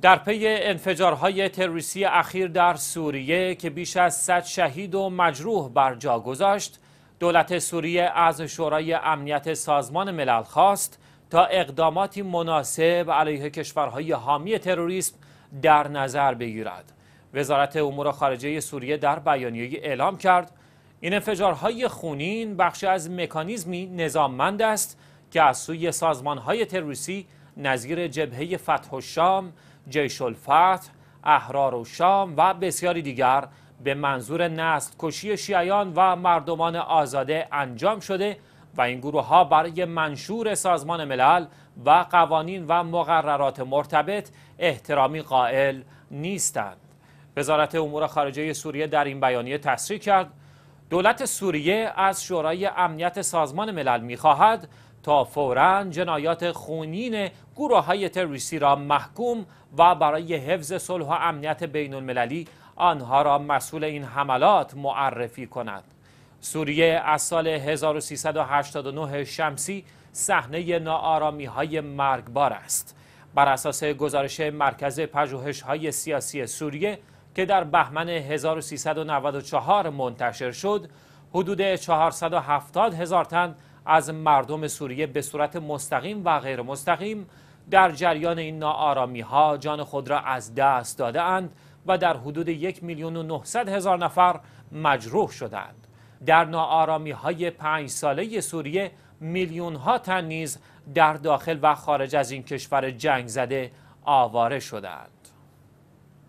در پی انفجارهای تروریستی اخیر در سوریه که بیش از 100 شهید و مجروح بر جا گذاشت دولت سوریه از شورای امنیت سازمان ملل خواست تا اقداماتی مناسب علیه کشورهای حامی تروریسم در نظر بگیرد وزارت امور خارجه سوریه در بیانیه اعلام کرد این انفجارهای خونین بخشی از مکانیزمی نظاممند است که از سوی سازمانهای تروریستی نظیر جبهه فتح و شام، جیش الفتح، احرار و شام و بسیاری دیگر به منظور نسل کشی شیعیان و مردمان آزاده انجام شده و این گروه ها برای منشور سازمان ملل و قوانین و مقررات مرتبط احترامی قائل نیستند. وزارت امور خارجه سوریه در این بیانیه تصریح کرد دولت سوریه از شورای امنیت سازمان ملل میخواهد تا فورا جنایات خونین گروه های تروریستی را محکوم و برای حفظ صلح و امنیت بین المللی آنها را مسئول این حملات معرفی کند. سوریه از سال 1389 شمسی صحنه ناآرامی های مرگبار است. بر اساس گزارش مرکز پژوهش های سیاسی سوریه که در بهمن 1394 منتشر شد حدود 470 هزار تن از مردم سوریه به صورت مستقیم و غیر مستقیم در جریان این ناآرامی ها جان خود را از دست داده اند و در حدود یک میلیون و 900 هزار نفر مجروح شدند. در ناآرامی های پنج ساله سوریه میلیون ها تن نیز در داخل و خارج از این کشور جنگ زده آواره شدند.